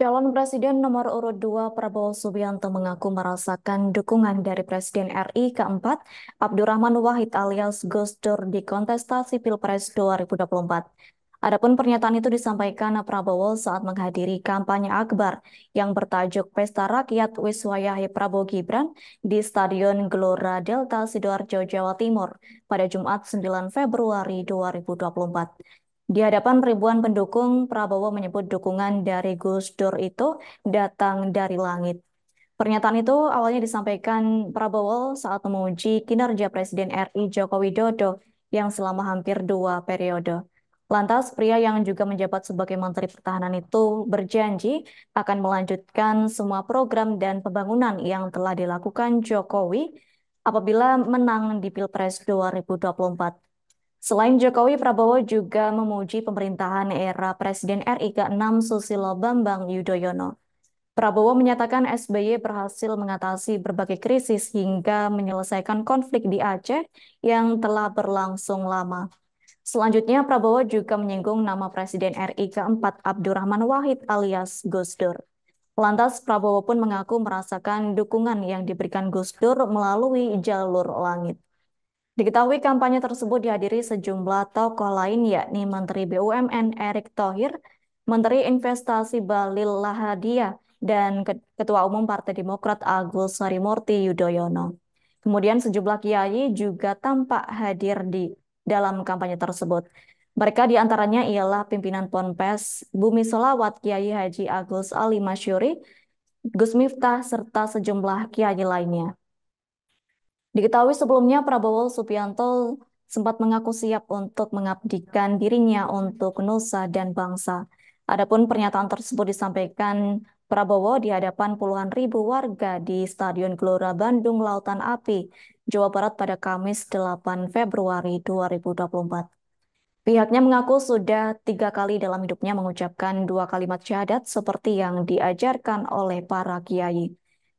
Calon Presiden nomor urut 2 Prabowo Subianto mengaku merasakan dukungan dari Presiden RI keempat Abdurrahman Wahid alias Gus Dur di kontestasi Pilpres 2024. Adapun pernyataan itu disampaikan Prabowo saat menghadiri kampanye akbar yang bertajuk Pesta Rakyat Wiswayahi Prabowo Gibran di Stadion Gelora Delta Sidoarjo, Jawa Timur pada Jumat 9 Februari 2024. Di hadapan ribuan pendukung, Prabowo menyebut dukungan dari Gus Dur itu datang dari langit. Pernyataan itu awalnya disampaikan Prabowo saat memuji kinerja Presiden RI Joko Widodo yang selama hampir dua periode. Lantas, pria yang juga menjabat sebagai Menteri Pertahanan itu berjanji akan melanjutkan semua program dan pembangunan yang telah dilakukan Jokowi apabila menang di Pilpres 2024. Selain Jokowi, Prabowo juga memuji pemerintahan era Presiden RI ke-6 Susilo Bambang Yudhoyono. Prabowo menyatakan SBY berhasil mengatasi berbagai krisis hingga menyelesaikan konflik di Aceh yang telah berlangsung lama. Selanjutnya, Prabowo juga menyinggung nama Presiden RI ke-4 Abdurrahman Wahid alias Gus Dur. Lantas, Prabowo pun mengaku merasakan dukungan yang diberikan Gus Dur melalui jalur langit. Diketahui kampanye tersebut dihadiri sejumlah tokoh lain yakni Menteri BUMN Erick Thohir, Menteri Investasi Balil Lahadia, dan Ketua Umum Partai Demokrat Agus Harimurti Yudhoyono. Kemudian sejumlah kiai juga tampak hadir di dalam kampanye tersebut. Mereka diantaranya ialah pimpinan Ponpes, Bumi Solawat Kiai Haji Agus Ali Masyuri, Gus Miftah, serta sejumlah kiai lainnya. Diketahui sebelumnya Prabowo Subianto sempat mengaku siap untuk mengabdikan dirinya untuk nusa dan bangsa. Adapun pernyataan tersebut disampaikan Prabowo di hadapan puluhan ribu warga di Stadion Gelora Bandung Lautan Api, Jawa Barat pada Kamis 8 Februari 2024. Pihaknya mengaku sudah tiga kali dalam hidupnya mengucapkan dua kalimat syahadat seperti yang diajarkan oleh para kiai.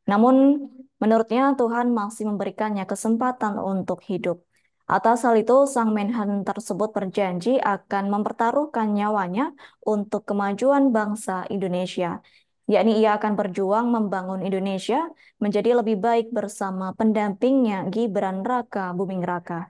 Namun, Menurutnya, Tuhan masih memberikannya kesempatan untuk hidup. Atas hal itu, sang Menhan tersebut berjanji akan mempertaruhkan nyawanya untuk kemajuan bangsa Indonesia, yakni ia akan berjuang membangun Indonesia menjadi lebih baik bersama pendampingnya Gibran Raka Buming Raka.